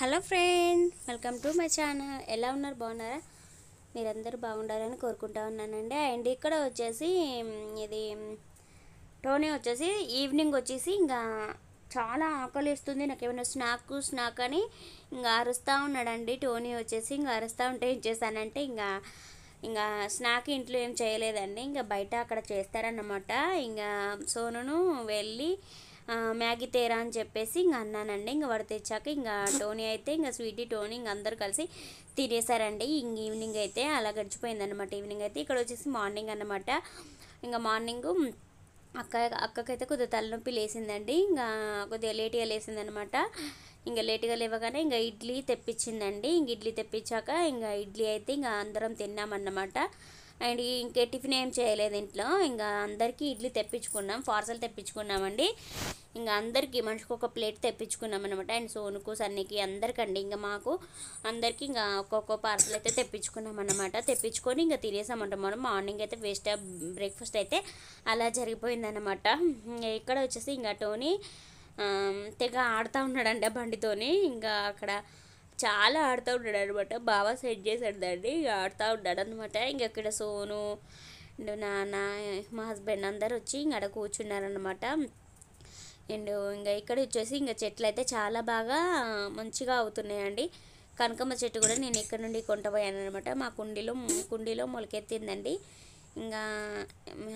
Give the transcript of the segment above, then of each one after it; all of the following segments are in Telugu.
hello friend welcome to my channel ఎలా ఉన్నారు బాగున్నారా మీరందరూ బాగుండాలని కోరుకుంటా ఉన్నానండి అండ్ ఇక్కడ వచ్చేసి ఇది టోనీ వచ్చేసి ఈవినింగ్ వచ్చేసి ఇంకా చాలా ఆకలి నాకు ఏమైనా స్నాక్ స్నాక్ అని ఇంకా అరుస్తూ ఉన్నాడండి టోనీ వచ్చేసి ఇంకా అరుస్తూ ఉంటే ఏం చేశానంటే ఇంకా ఇంకా స్నాక్ ఇంట్లో ఏం చేయలేదండి ఇంకా బయట అక్కడ చేస్తారన్నమాట ఇంకా సోనును వెళ్ళి మ్యాగీ తేరా అని చెప్పేసి ఇంకా అన్నానండి ఇంకా వాడు తెచ్చాక ఇంకా టోనీ అయితే ఇంకా స్వీటీ టోనీ ఇంక అందరు కలిసి తినేసారండి ఇంక ఈవినింగ్ అయితే అలా గడిచిపోయిందనమాట ఈవినింగ్ అయితే ఇక్కడ వచ్చేసి మార్నింగ్ అనమాట ఇంకా మార్నింగ్ అక్క అక్కకైతే కొద్దిగా తలనొప్పి లేసిందండి ఇంకా కొద్దిగా లేట్గా లేసిందనమాట ఇంకా లేట్గా లేవగానే ఇంకా ఇడ్లీ తెప్పించిందండి ఇంక ఇడ్లీ తెప్పించాక ఇంకా ఇడ్లీ అయితే ఇంకా అందరం తిన్నామన్నమాట అండ్ ఇంకా టిఫిన్ ఏం చేయలేదు ఇంట్లో ఇంకా అందరికీ ఇడ్లీ తెప్పించుకున్నాం పార్సల్ తెప్పించుకున్నామండి ఇంకా అందరికీ మనిషికి ఒక ప్లేట్ తెప్పించుకున్నాం అనమాట అండ్ సోనుకు సన్నీకి అందరికండి ఇంకా మాకు అందరికీ ఇంకా ఒక్కొక్క పార్సల్ అయితే తెప్పించుకున్నాం అనమాట తెప్పించుకొని ఇంకా తినేసామంట మనం మార్నింగ్ అయితే వేస్ట్ బ్రేక్ఫాస్ట్ అయితే అలా జరిగిపోయిందనమాట ఇక్కడ వచ్చేసి ఇంకా టోని తెగ ఆడుతూ ఉన్నాడంట బండితోని ఇంకా అక్కడ చాలా ఆడుతూ ఉన్నాడు అనమాట బాగా సెట్ చేశాడు దాన్ని ఆడుతూ ఉన్నాడు అనమాట ఇంక ఇక్కడ సోను నాన్న మా హస్బెండ్ అందరు వచ్చి ఇంకా కూర్చున్నారనమాట అండ్ ఇంకా ఇక్కడ వచ్చేసి ఇంకా చెట్లు అయితే చాలా బాగా మంచిగా అవుతున్నాయండి కనకమ్మ చెట్టు కూడా నేను ఇక్కడ నుండి కొంటపోయాను అనమాట మా కుండీలో కుండీలో మొలకెత్తిందండి ఇంకా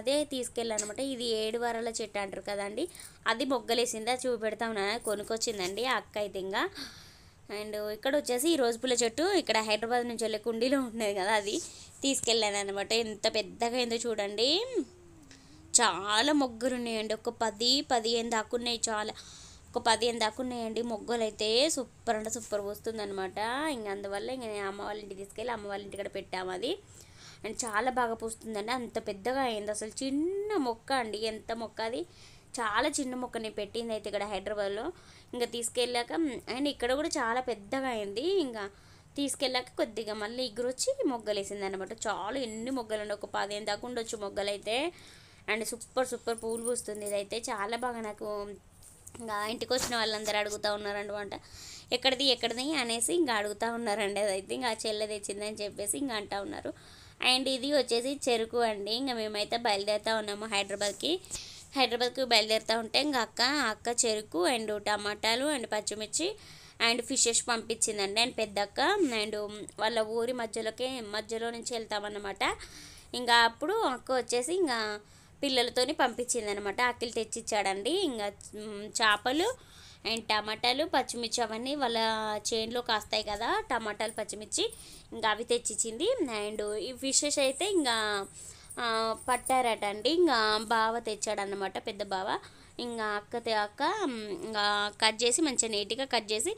అదే అనమాట ఇది ఏడు వారాల చెట్టు అంటారు కదండి అది మొగ్గలేసిందా చూపెడతాం కొనుకొచ్చిందండి అక్క అయితే ఇంకా అండ్ ఇక్కడ వచ్చేసి ఈ రోజు పూల చెట్టు ఇక్కడ హైదరాబాద్ నుంచి వెళ్ళే కుండీలో ఉండేది కదా అది తీసుకెళ్ళాను అనమాట ఎంత పెద్దగా అయిందో చూడండి చాలా మొగ్గులు ఉన్నాయండి ఒక పది పదిహేను దాకా ఉన్నాయి చాలా ఒక పదిహేను దాకా ఉన్నాయండి మొగ్గలు అయితే సూపర్ అంటే సూపర్ అనమాట ఇంక అందువల్ల ఇంక నేను అమ్మ వాళ్ళ ఇంటికి తీసుకెళ్ళి అమ్మ వాళ్ళ ఇంటికి పెట్టాము అది అండ్ చాలా బాగా పూస్తుందండి అంత పెద్దగా అయింది అసలు చిన్న మొక్క అండి ఎంత మొక్క అది చాలా చిన్న మొక్కని పెట్టింది అయితే ఇక్కడ హైదరాబాద్లో ఇంకా తీసుకెళ్ళాక అండ్ ఇక్కడ కూడా చాలా పెద్దగా అయింది ఇంకా తీసుకెళ్ళాక కొద్దిగా మళ్ళీ మొగ్గలు మొగ్గలేసింది అనమాట చాలా ఎన్ని మొగ్గలు ఒక పదిహేను దాకా ఉండొచ్చు మొగ్గలు అయితే అండ్ సూపర్ సూపర్ పూలు పూస్తుంది ఇదైతే చాలా బాగా నాకు ఇంకా ఇంటికి వచ్చిన వాళ్ళందరూ అడుగుతూ ఉన్నారండి అంట ఎక్కడిది ఎక్కడిది అనేసి ఇంకా అడుగుతూ ఉన్నారండి అదైతే ఇంకా చెల్లె తెచ్చిందని చెప్పేసి ఇంకా అంటూ ఉన్నారు అండ్ ఇది వచ్చేసి చెరుకు అండి ఇంకా మేమైతే బయలుదేరుతూ ఉన్నాము హైదరాబాద్కి హైదరాబాద్కి బయలుదేరుతూ ఉంటే ఇంకా అక్క అక్క చెరుకు అండ్ టమాటాలు అండ్ పచ్చిమిర్చి అండ్ ఫిషెస్ పంపించిందండి అండ్ పెద్దక్క అండ్ వాళ్ళ ఊరి మధ్యలోకి మధ్యలో నుంచి వెళ్తామన్నమాట ఇంకా అప్పుడు అక్క వచ్చేసి ఇంకా పిల్లలతోని అనమాట అఖిల్ తెచ్చిచ్చాడండి ఇంకా చేపలు అండ్ టమాటాలు పచ్చిమిర్చి అవన్నీ వాళ్ళ చేన్లో కాస్తాయి కదా టమాటాలు పచ్చిమిర్చి ఇంకా అవి తెచ్చిచ్చింది అండ్ ఈ ఫిషెస్ అయితే ఇంకా పట్టారట అండి ఇంకా బావ తెచ్చాడనమాట పెద్ద బావ ఇంకా అక్క అక్క ఇంకా కట్ చేసి మంచిగా నీట్గా కట్ చేసి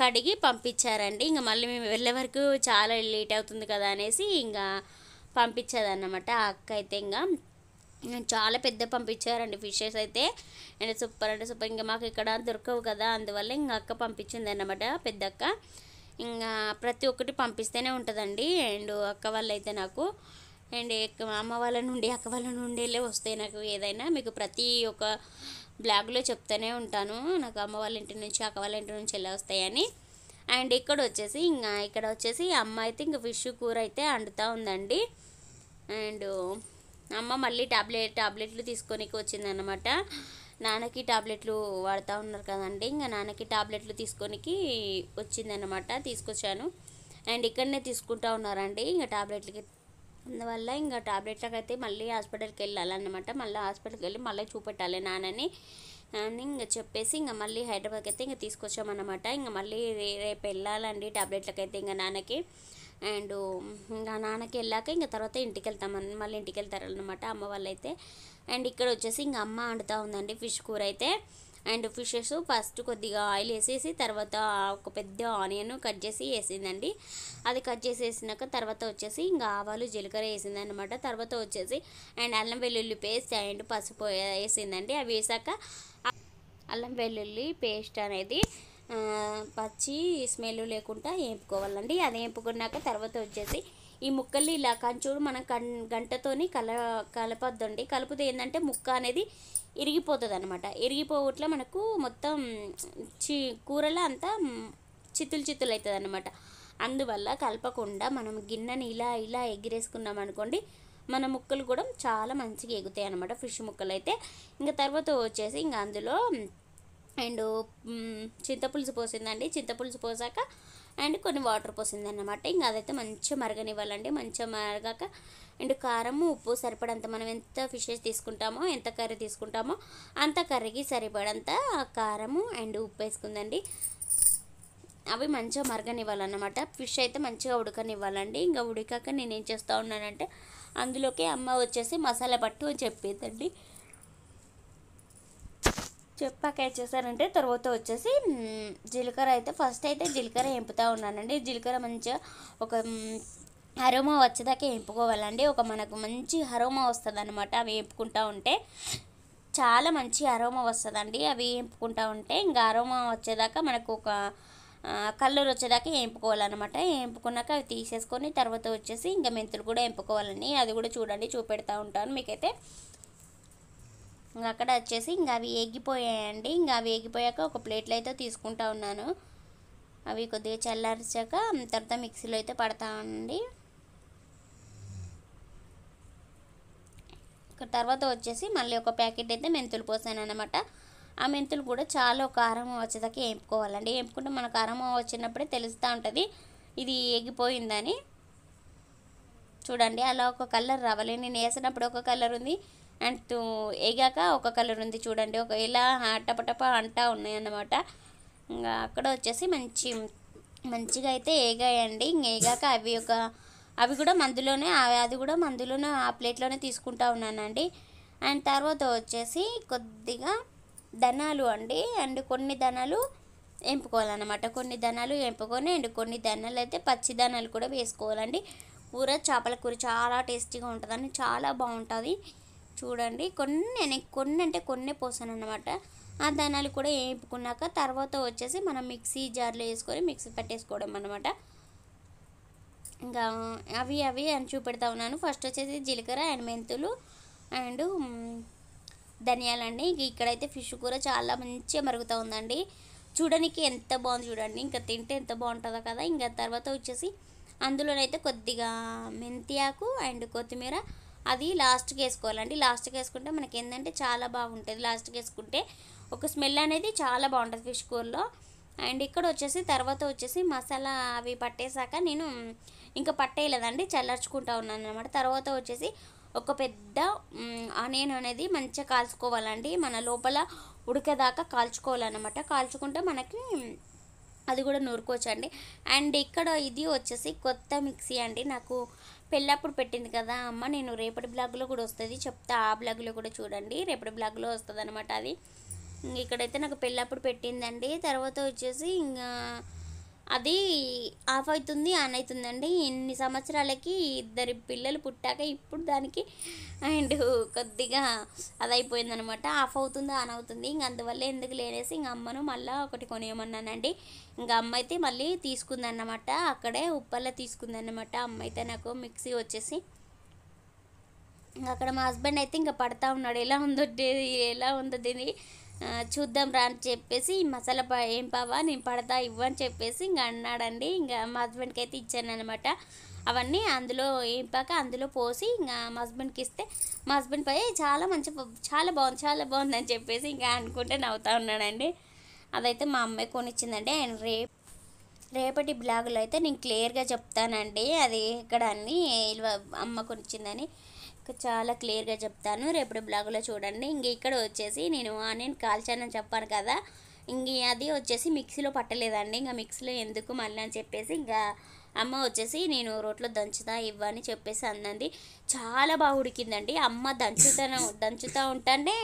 కడిగి పంపించారండి ఇంకా మళ్ళీ మేము వెళ్ళే వరకు చాలా లేట్ అవుతుంది కదా అనేసి ఇంకా పంపించదన్నమాట ఆ అక్క అయితే ఇంకా చాలా పెద్ద పంపించారండి ఫిషెస్ అయితే అండ్ సూపర్ అంటే సూపర్ ఇంకా మాకు ఇక్కడ దొరకవు కదా అందువల్ల ఇంకా అక్క పంపించింది అన్నమాట పెద్ద అక్క ఇంకా ప్రతి ఒక్కటి పంపిస్తేనే ఉంటుందండి అండ్ అక్క వాళ్ళైతే నాకు అండ్ అమ్మ వాళ్ళ నుండి అక్క వాళ్ళ నుండి వస్తాయి నాకు ఏదైనా మీకు ప్రతి ఒక్క బ్లాగ్లో చెప్తూనే ఉంటాను నాకు అమ్మ వాళ్ళ ఇంటి నుంచి అక్క వాళ్ళ ఇంటి నుంచి వెళ్ళే వస్తాయని అండ్ ఇక్కడ వచ్చేసి ఇంకా ఇక్కడ వచ్చేసి అమ్మ అయితే ఇంకా ఫిష్ కూర అయితే అండుతూ ఉందండి అండ్ అమ్మ మళ్ళీ ట్యాబ్లెట్ టాబ్లెట్లు తీసుకొనికి వచ్చిందనమాట నాన్నకి ట్యాబ్లెట్లు వాడుతూ ఉన్నారు కదండి ఇంకా నాన్నకి టాబ్లెట్లు వచ్చింది వచ్చిందనమాట తీసుకొచ్చాను అండ్ ఇక్కడనే తీసుకుంటా ఉన్నారండి ఇంకా ట్యాబ్లెట్లకి అందువల్ల ఇంకా టాబ్లెట్లకు అయితే మళ్ళీ హాస్పిటల్కి వెళ్ళాలన్నమాట మళ్ళీ హాస్పిటల్కి వెళ్ళి మళ్ళీ చూపెట్టాలి నాన్నని అని ఇంకా చెప్పేసి ఇంకా మళ్ళీ హైదరాబాద్కి అయితే ఇంకా తీసుకొచ్చామన్నమాట ఇంకా మళ్ళీ రేపు వెళ్ళాలండి ట్యాబ్లెట్లకైతే ఇంకా నాన్నకి అండ్ ఇంకా నాన్నకి వెళ్ళాక ఇంకా తర్వాత ఇంటికి వెళ్తామని మళ్ళీ ఇంటికి వెళ్తారనమాట అమ్మ వాళ్ళైతే అండ్ ఇక్కడ వచ్చేసి ఇంకా అమ్మ వండుతూ ఉందండి ఫిష్ కూర అయితే అండ్ ఫిషెస్ ఫస్ట్ కొద్దిగా ఆయిల్ వేసేసి తర్వాత ఒక పెద్ద ఆనియన్ కట్ చేసి వేసిందండి అది కట్ చేసి వేసినాక తర్వాత వచ్చేసి ఇంకా ఆవాలు జీలకర్ర వేసింది అనమాట తర్వాత వచ్చేసి అండ్ అల్లం వెల్లుల్లి పేస్ట్ అండ్ పసుపు వేసిందండి అవి వేసాక అల్లం వెల్లుల్లి పేస్ట్ అనేది పచ్చి స్మెల్ లేకుండా వేపుకోవాలండి అది వేపుకున్నాక తర్వాత వచ్చేసి ఈ ముక్కల్ని ఇలా కంచూడు మనం కన్ గంటతోని కల కలపద్దండి కలిపితే ఏంటంటే ముక్క అనేది ఇరిగిపోతుంది అనమాట ఇరిగిపోవట్లో మనకు మొత్తం చి కూరలో అంతా చిత్తులు చిత్తులు అవుతుంది అనమాట అందువల్ల కలపకుండా మనం గిన్నెని ఇలా ఇలా ఎగిరేసుకున్నాం అనుకోండి మన ముక్కలు కూడా చాలా మంచిగా ఎగుతాయి అనమాట ఫిష్ ముక్కలు అయితే ఇంకా తర్వాత వచ్చేసి ఇంకా అందులో అండ్ చింతపులుసు పోసిందండి చింతపులుసు పోసాక అండ్ కొన్ని వాటర్ పోసింది అనమాట ఇంకా అదైతే మంచిగా మరగనివ్వాలండి మంచిగా మరగాక అండ్ కారం ఉప్పు సరిపడంత మనం ఎంత ఫిషెస్ తీసుకుంటామో ఎంత కర్రీ తీసుకుంటామో అంత కర్రీకి సరిపడంత కారము అండ్ ఉప్పు వేసుకుందండి అవి మంచిగా మరగనివ్వాలన్నమాట ఫిష్ అయితే మంచిగా ఉడకనివ్వాలండి ఇంకా ఉడికాక నేను ఏం చేస్తూ ఉన్నానంటే అందులోకి అమ్మ వచ్చేసి మసాలా పట్టు అని చెప్పేదండి చెప్పాక ఏం చేస్తారంటే తర్వాత వచ్చేసి జీలకర్ర అయితే ఫస్ట్ అయితే జీలకర్ర ఎంపుతూ ఉన్నానండి జీలకర్ర మంచిగా ఒక అరోమా వచ్చేదాకా ఎంపుకోవాలండి ఒక మనకు మంచి అరోమా వస్తుంది అనమాట అవి ఎంపుకుంటూ ఉంటే చాలా మంచి అరోమా వస్తుందండి అవి వేంపుకుంటూ ఉంటే ఇంకా అరోమా వచ్చేదాకా మనకు ఒక కల్లూరు వచ్చేదాకా ఎంపుకోవాలన్నమాట ఎంపుకున్నాక అవి తీసేసుకొని తర్వాత వచ్చేసి ఇంకా మెంతులు కూడా ఎంపుకోవాలండి అది కూడా చూడండి చూపెడతా ఉంటాను మీకైతే ఇంకా అక్కడ వచ్చేసి ఇంకా అవి ఏగిపోయాయండి ఇంకా అవి ఎగిపోయాక ఒక ప్లేట్లో అయితే తీసుకుంటా ఉన్నాను అవి కొద్దిగా చల్లార్చాక తర్వాత మిక్సీలో అయితే పడతా ఉండి తర్వాత వచ్చేసి మళ్ళీ ఒక ప్యాకెట్ అయితే మెంతులు పోసాను అనమాట ఆ మెంతులు కూడా చాలా కారం వచ్చేదాకా వేపుకోవాలండి వేపుకుంటే మన కారం వచ్చినప్పుడే తెలుస్తూ ఉంటుంది ఇది ఎగిపోయిందని చూడండి అలా ఒక కలర్ రావాలి నేను వేసినప్పుడు ఒక కలర్ ఉంది అండ్ వేగాక ఒక కలర్ ఉంది చూడండి ఒక ఇలా టపటప అంటా ఉన్నాయన్నమాట ఇంకా అక్కడ వచ్చేసి మంచి మంచిగా అయితే ఏగాయండి ఏగాక అవి ఒక అవి కూడా మందులోనే అది కూడా మందులోనే ఆ ప్లేట్లోనే తీసుకుంటా ఉన్నానండి అండ్ తర్వాత వచ్చేసి కొద్దిగా ధనాలు అండి అండ్ కొన్ని ధనాలు ఎంపుకోవాలన్నమాట కొన్ని ధనాలు ఎంపుకొని అండ్ కొన్ని ధనాలు అయితే పచ్చి ధనాలు కూడా వేసుకోవాలండి కూర చేపల కూర చాలా టేస్టీగా ఉంటుందండి చాలా బాగుంటుంది చూడండి కొన్ని నేను కొన్ని అంటే కొన్ని పోసాను అనమాట ఆ ధనాలు కూడా వేపుకున్నాక తర్వాత వచ్చేసి మనం మిక్సీ జార్లో వేసుకొని మిక్సీ పట్టేసుకోవడం అనమాట ఇంకా అవి అవి అని చూపెడతా ఉన్నాను ఫస్ట్ వచ్చేసి జీలకర్ర అండ్ మెంతులు అండ్ ధనియాలండి ఇక్కడైతే ఫిష్ కూర చాలా మంచిగా మరుగుతూ ఉందండి చూడడానికి ఎంత బాగుంది చూడండి ఇంకా తింటే ఎంత బాగుంటుందో కదా ఇంకా తర్వాత వచ్చేసి అందులోనైతే కొద్దిగా మెంతి ఆకు అండ్ కొత్తిమీర అది లాస్ట్కి వేసుకోవాలండి లాస్ట్కి వేసుకుంటే మనకి ఏంటంటే చాలా బాగుంటుంది లాస్ట్కి వేసుకుంటే ఒక స్మెల్ అనేది చాలా బాగుంటుంది ఫిష్ కూరలో అండ్ ఇక్కడ వచ్చేసి తర్వాత వచ్చేసి మసాలా అవి పట్టేశాక నేను ఇంకా పట్టేయలేదండి చల్లర్చుకుంటా ఉన్నాను అనమాట తర్వాత వచ్చేసి ఒక పెద్ద ఆనియన్ అనేది మంచిగా కాల్చుకోవాలండి మన లోపల ఉడికేదాకా కాల్చుకోవాలన్నమాట కాల్చుకుంటే మనకి అది కూడా నూరుకోవచ్చండి అండ్ ఇక్కడ ఇది వచ్చేసి కొత్త మిక్సీ అండి నాకు పెళ్ళప్పుడు పెట్టింది కదా అమ్మ నేను రేపటి బ్లాగ్లో కూడా వస్తుంది చెప్తా ఆ బ్లాగ్లో కూడా చూడండి రేపటి బ్లాగ్లో వస్తుంది అనమాట అది ఇక్కడైతే నాకు పెళ్ళప్పుడు పెట్టిందండి తర్వాత వచ్చేసి ఇంకా అది ఆఫ్ అవుతుంది ఆన్ అవుతుందండి ఇన్ని సంవత్సరాలకి ఇద్దరి పిల్లలు పుట్టాక ఇప్పుడు దానికి అండ్ కొద్దిగా అది అయిపోయిందనమాట ఆఫ్ అవుతుంది ఆన్ అవుతుంది ఇంక అందువల్ల ఎందుకు లేనేసి ఇంక అమ్మను మళ్ళీ ఒకటి కొనియమన్నానండి ఇంక అమ్మ అయితే మళ్ళీ తీసుకుందన్నమాట అక్కడే ఉప్పల్లో తీసుకుందన్నమాట అమ్మ అయితే నాకు మిక్సీ వచ్చేసి అక్కడ మా హస్బెండ్ అయితే ఇంకా పడతా ఉన్నాడు ఎలా ఉందో ఎలా ఉందో దీన్ని చూద్దాం రా అని చెప్పేసి ఈ మసాలా ఏం పావా నేను పడతా ఇవ్వని చెప్పేసి ఇంకా అన్నాడండి ఇంకా మా హస్బెండ్కి అయితే ఇచ్చాను అనమాట అవన్నీ అందులో ఏంపాక అందులో పోసి ఇంకా మా హస్బెండ్కి ఇస్తే మా హస్బెండ్ పోయి చాలా మంచి చాలా బాగుంది చాలా బాగుంది అని చెప్పేసి ఇంకా అనుకుంటే నవ్వుతా ఉన్నాడండి అదైతే మా అమ్మాయి కొనిచ్చిందండి ఆయన రేపు రేపటి బ్లాగులో అయితే నేను క్లియర్గా చెప్తానండి అది ఎక్కడ అని అమ్మ కొనిచ్చిందని చాలా క్లియర్గా చెప్తాను రేపటి బ్లాగ్లో చూడండి ఇంక ఇక్కడ వచ్చేసి నేను ఆనియన్ కాల్చానని చెప్పాను కదా ఇంక అది వచ్చేసి మిక్సీలో పట్టలేదండి ఇంకా మిక్సీలో ఎందుకు మళ్ళీ అని చెప్పేసి ఇంకా అమ్మ వచ్చేసి నేను రోట్లో దంచుతా ఇవ్వని చెప్పేసి అన్నది చాలా బాగా ఉడికిందండి అమ్మ దంచుతా దంచుతూ ఉంటేనే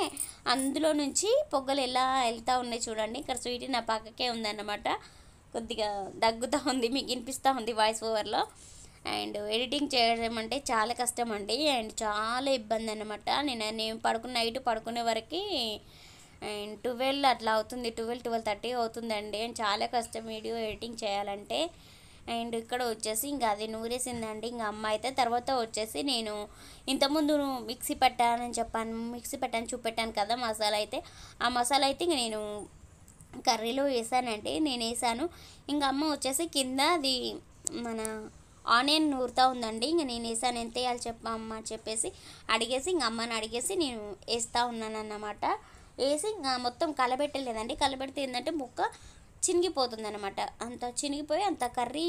అందులో నుంచి పొగలు ఎలా వెళ్తూ ఉన్నాయి చూడండి ఇక్కడ స్వీట్ నా పక్కకే ఉందన్నమాట కొద్దిగా దగ్గుతూ ఉంది మీకు వినిపిస్తూ ఉంది వాయిస్ ఓవర్లో అండ్ ఎడిటింగ్ చేయడం అంటే చాలా కష్టం అండి అండ్ చాలా ఇబ్బంది అనమాట నేను నేను పడుకున్న నైట్ పడుకునే వరకు అండ్ ట్వెల్వ్ అట్లా అవుతుంది ట్వెల్వ్ ట్వెల్వ్ థర్టీ అవుతుందండి అండ్ చాలా కష్టం వీడియో ఎడిటింగ్ చేయాలంటే అండ్ ఇక్కడ వచ్చేసి ఇంకా అది నూరేసిందండి ఇంకా అమ్మ అయితే తర్వాత వచ్చేసి నేను ఇంతకుముందు మిక్సీ పెట్టానని చెప్పాను మిక్సీ పెట్టాను చూపెట్టాను కదా మసాలా అయితే ఆ మసాలా అయితే ఇంక నేను కర్రీలో వేసానండి నేను వేసాను ఇంకా అమ్మ వచ్చేసి కింద అది మన ఆనియన్ నూరుతూ ఉందండి ఇంక నేను వేసాను ఎంత వేయాలి చెప్పమ్మ చెప్పేసి అడిగేసి ఇంక అమ్మని అడిగేసి నేను వేస్తూ ఉన్నాను అన్నమాట వేసి ఇంకా మొత్తం కలబెట్టలేదండి కలబెడితే ఏంటంటే ముక్క చినిగిపోతుంది అనమాట అంత చినిగిపోయి అంత కర్రీ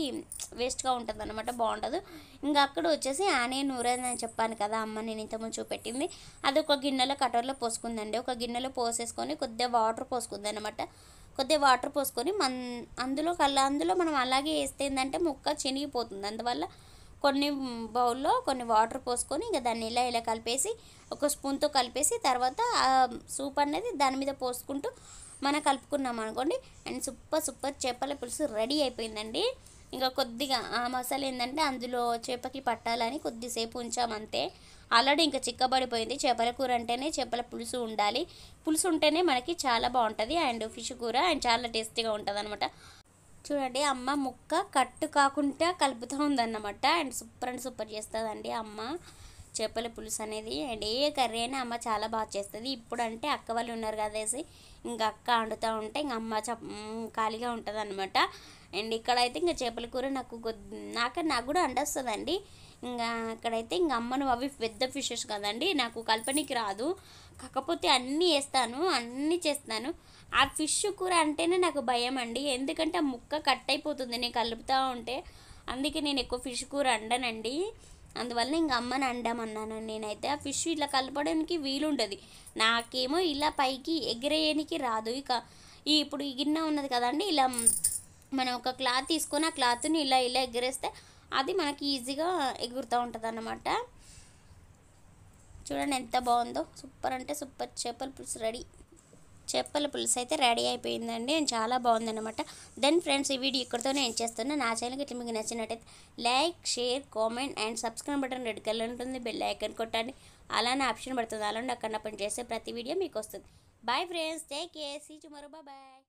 వేస్ట్గా ఉంటుంది అనమాట బాగుండదు ఇంకా అక్కడ వచ్చేసి ఆనియన్ నూరేదని చెప్పాను కదా అమ్మ నేను ఇంతకుముందు చూపెట్టింది అది ఒక గిన్నెలో కటర్లో పోసుకుందండి ఒక గిన్నెలో పోసేసుకొని కొద్దిగా వాటర్ పోసుకుంది అనమాట కొద్దిగా వాటర్ పోసుకొని మన్ అందులో కల్లా అందులో మనం అలాగే వేస్తే ఏంటంటే ముక్క చినిగిపోతుంది అందువల్ల కొన్ని బౌల్లో కొన్ని వాటర్ పోసుకొని ఇంకా దాన్ని ఇలా ఇలా కలిపేసి ఒక స్పూన్తో కలిపేసి తర్వాత ఆ సూప్ అనేది దాని మీద పోసుకుంటూ మనం కలుపుకున్నాం అనుకోండి అండ్ సూపర్ సూపర్ చేపల పులుసు రెడీ అయిపోయిందండి ఇంకా కొద్దిగా ఆ మసాలా ఏంటంటే అందులో చేపకి పట్టాలని కొద్దిసేపు ఉంచామంతే ఆల్రెడీ ఇంకా చిక్కబడిపోయింది చేపల కూర అంటేనే చేపల పులుసు ఉండాలి పులుసు ఉంటేనే మనకి చాలా బాగుంటుంది అండ్ ఫిష్ కూర అండ్ చాలా టేస్టీగా ఉంటుంది అనమాట చూడండి అమ్మ ముక్క కట్టు కాకుండా కలుపుతూ ఉందన్నమాట అండ్ సూపర్ అండ్ సూపర్ చేస్తుందండి అమ్మ చేపల పులుసు అనేది అండ్ ఏ కర్రీ అయినా అమ్మ చాలా బాగా చేస్తుంది ఇప్పుడు అంటే అక్క వాళ్ళు ఉన్నారు కదేసి ఇంకా అక్క వండుతూ ఉంటే ఇంకా అమ్మ ఖాళీగా ఉంటుంది అనమాట అండ్ అయితే ఇంకా చేపల కూర నాకు నాకు నాకు కూడా అండి ఇంకా అక్కడైతే ఇంకా అమ్మను అవి పెద్ద ఫిషెస్ కదండి నాకు కల్పనికి రాదు కాకపోతే అన్నీ వేస్తాను అన్నీ చేస్తాను ఆ ఫిష్ కూర అంటేనే నాకు భయం అండి ఎందుకంటే ఆ ముక్క కట్ అయిపోతుంది నేను కలుపుతూ ఉంటే అందుకే నేను ఎక్కువ ఫిష్ కూర అండనండి అందువల్ల ఇంక అమ్మని అండమన్నాను నేనైతే ఆ ఫిష్ ఇట్లా కలపడానికి వీలుండదు నాకేమో ఇలా పైకి ఎగిరేయడానికి రాదు ఇక ఈ ఇప్పుడు ఈ గిన్నె ఉన్నది కదండి ఇలా మనం ఒక క్లాత్ తీసుకొని ఆ క్లాత్ని ఇలా ఇలా ఎగరేస్తే అది మనకి ఈజీగా ఎగురుతూ ఉంటుంది అన్నమాట చూడండి ఎంత బాగుందో సూపర్ అంటే సూపర్ చేపల పులుసు రెడీ చేపల పులుసు అయితే రెడీ అయిపోయిందండి చాలా బాగుందన్నమాట దెన్ ఫ్రెండ్స్ ఈ వీడియో ఇక్కడితో నేను చేస్తున్నా నా ఛానల్కి ఇట్లా మీకు నచ్చినట్టయితే like share comment and subscribe button red colour ఉంటుంది బెల్ ఐకన్ కొట్టండి అలానే ఆప్షన్ పడుతుంది అలానే అక్కడ పని చేసే ప్రతి వీడియో మీకు వస్తుంది bye friends take care see tomorrow bye